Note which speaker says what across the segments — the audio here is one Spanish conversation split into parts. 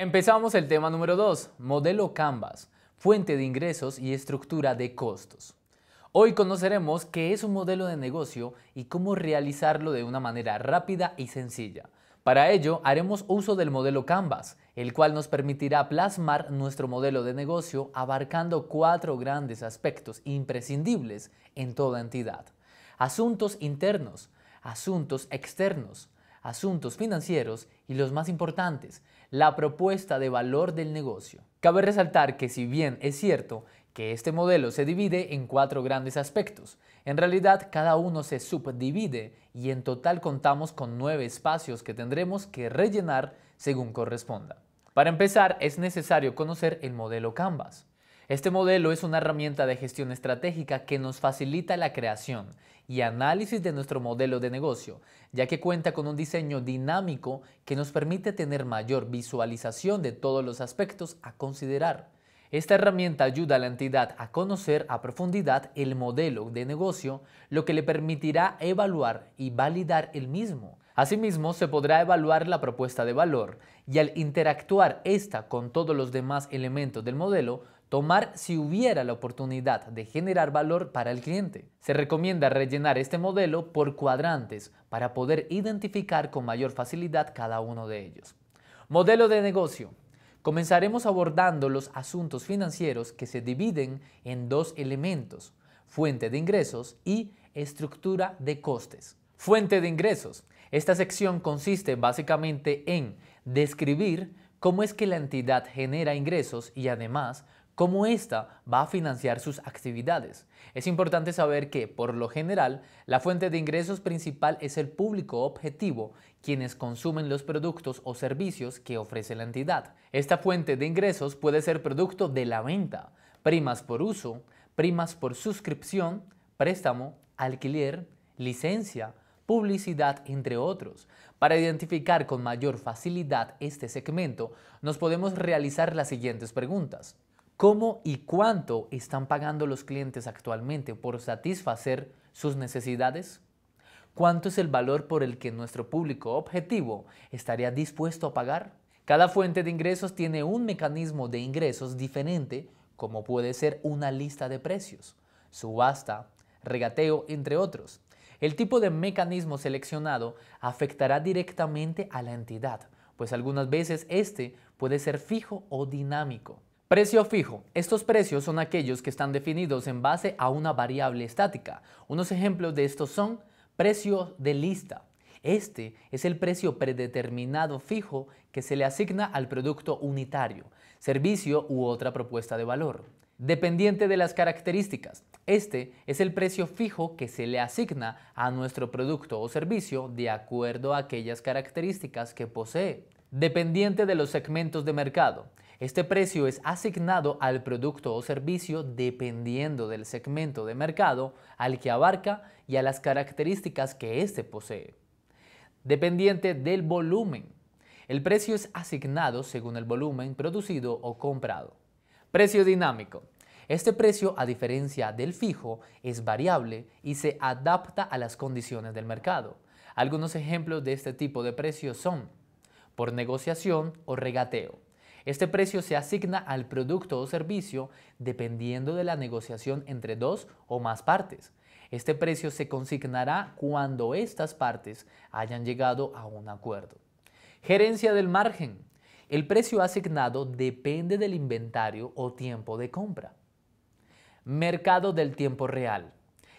Speaker 1: Empezamos el tema número 2, modelo Canvas, fuente de ingresos y estructura de costos. Hoy conoceremos qué es un modelo de negocio y cómo realizarlo de una manera rápida y sencilla. Para ello haremos uso del modelo Canvas, el cual nos permitirá plasmar nuestro modelo de negocio abarcando cuatro grandes aspectos imprescindibles en toda entidad. Asuntos internos, asuntos externos, asuntos financieros y los más importantes, la propuesta de valor del negocio. Cabe resaltar que si bien es cierto que este modelo se divide en cuatro grandes aspectos, en realidad cada uno se subdivide y en total contamos con nueve espacios que tendremos que rellenar según corresponda. Para empezar, es necesario conocer el modelo Canvas. Este modelo es una herramienta de gestión estratégica que nos facilita la creación y análisis de nuestro modelo de negocio, ya que cuenta con un diseño dinámico que nos permite tener mayor visualización de todos los aspectos a considerar. Esta herramienta ayuda a la entidad a conocer a profundidad el modelo de negocio, lo que le permitirá evaluar y validar el mismo. Asimismo, se podrá evaluar la propuesta de valor y al interactuar esta con todos los demás elementos del modelo, tomar si hubiera la oportunidad de generar valor para el cliente. Se recomienda rellenar este modelo por cuadrantes para poder identificar con mayor facilidad cada uno de ellos. Modelo de negocio. Comenzaremos abordando los asuntos financieros que se dividen en dos elementos, fuente de ingresos y estructura de costes. Fuente de ingresos. Esta sección consiste básicamente en describir cómo es que la entidad genera ingresos y además cómo ésta va a financiar sus actividades. Es importante saber que, por lo general, la fuente de ingresos principal es el público objetivo, quienes consumen los productos o servicios que ofrece la entidad. Esta fuente de ingresos puede ser producto de la venta, primas por uso, primas por suscripción, préstamo, alquiler, licencia, publicidad, entre otros. Para identificar con mayor facilidad este segmento, nos podemos realizar las siguientes preguntas. ¿Cómo y cuánto están pagando los clientes actualmente por satisfacer sus necesidades? ¿Cuánto es el valor por el que nuestro público objetivo estaría dispuesto a pagar? Cada fuente de ingresos tiene un mecanismo de ingresos diferente, como puede ser una lista de precios, subasta, regateo, entre otros. El tipo de mecanismo seleccionado afectará directamente a la entidad, pues algunas veces este puede ser fijo o dinámico. Precio fijo. Estos precios son aquellos que están definidos en base a una variable estática. Unos ejemplos de estos son precio de lista. Este es el precio predeterminado fijo que se le asigna al producto unitario, servicio u otra propuesta de valor. Dependiente de las características, este es el precio fijo que se le asigna a nuestro producto o servicio de acuerdo a aquellas características que posee dependiente de los segmentos de mercado. Este precio es asignado al producto o servicio dependiendo del segmento de mercado al que abarca y a las características que éste posee. Dependiente del volumen. El precio es asignado según el volumen producido o comprado. Precio dinámico. Este precio, a diferencia del fijo, es variable y se adapta a las condiciones del mercado. Algunos ejemplos de este tipo de precios son por negociación o regateo. Este precio se asigna al producto o servicio dependiendo de la negociación entre dos o más partes. Este precio se consignará cuando estas partes hayan llegado a un acuerdo. Gerencia del margen. El precio asignado depende del inventario o tiempo de compra. Mercado del tiempo real.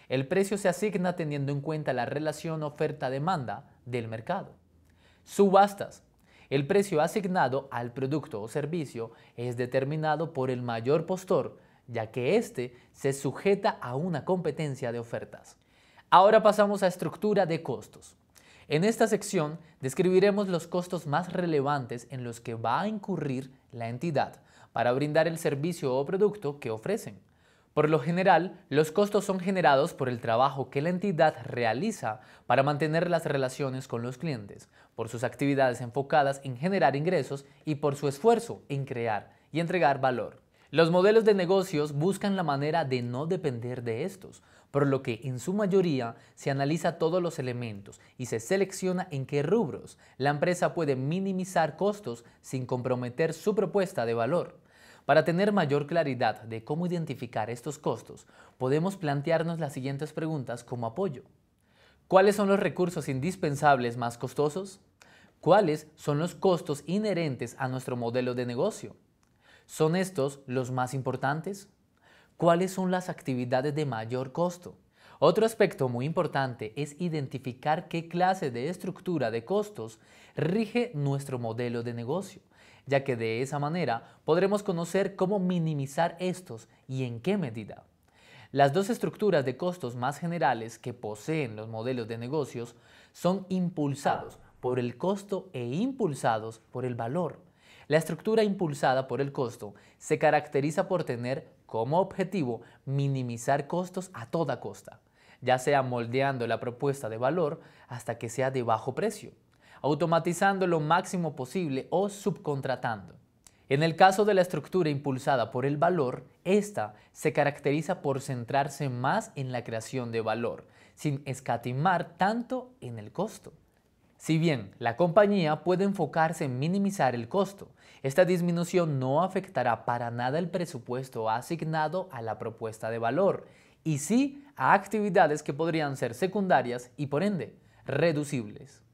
Speaker 1: El precio se asigna teniendo en cuenta la relación oferta-demanda del mercado. Subastas. El precio asignado al producto o servicio es determinado por el mayor postor, ya que éste se sujeta a una competencia de ofertas. Ahora pasamos a estructura de costos. En esta sección describiremos los costos más relevantes en los que va a incurrir la entidad para brindar el servicio o producto que ofrecen. Por lo general, los costos son generados por el trabajo que la entidad realiza para mantener las relaciones con los clientes, por sus actividades enfocadas en generar ingresos y por su esfuerzo en crear y entregar valor. Los modelos de negocios buscan la manera de no depender de estos, por lo que en su mayoría se analiza todos los elementos y se selecciona en qué rubros la empresa puede minimizar costos sin comprometer su propuesta de valor. Para tener mayor claridad de cómo identificar estos costos, podemos plantearnos las siguientes preguntas como apoyo. ¿Cuáles son los recursos indispensables más costosos? ¿Cuáles son los costos inherentes a nuestro modelo de negocio? ¿Son estos los más importantes? ¿Cuáles son las actividades de mayor costo? Otro aspecto muy importante es identificar qué clase de estructura de costos rige nuestro modelo de negocio ya que de esa manera podremos conocer cómo minimizar estos y en qué medida. Las dos estructuras de costos más generales que poseen los modelos de negocios son impulsados por el costo e impulsados por el valor. La estructura impulsada por el costo se caracteriza por tener como objetivo minimizar costos a toda costa, ya sea moldeando la propuesta de valor hasta que sea de bajo precio automatizando lo máximo posible o subcontratando. En el caso de la estructura impulsada por el valor, esta se caracteriza por centrarse más en la creación de valor, sin escatimar tanto en el costo. Si bien la compañía puede enfocarse en minimizar el costo, esta disminución no afectará para nada el presupuesto asignado a la propuesta de valor y sí a actividades que podrían ser secundarias y por ende reducibles.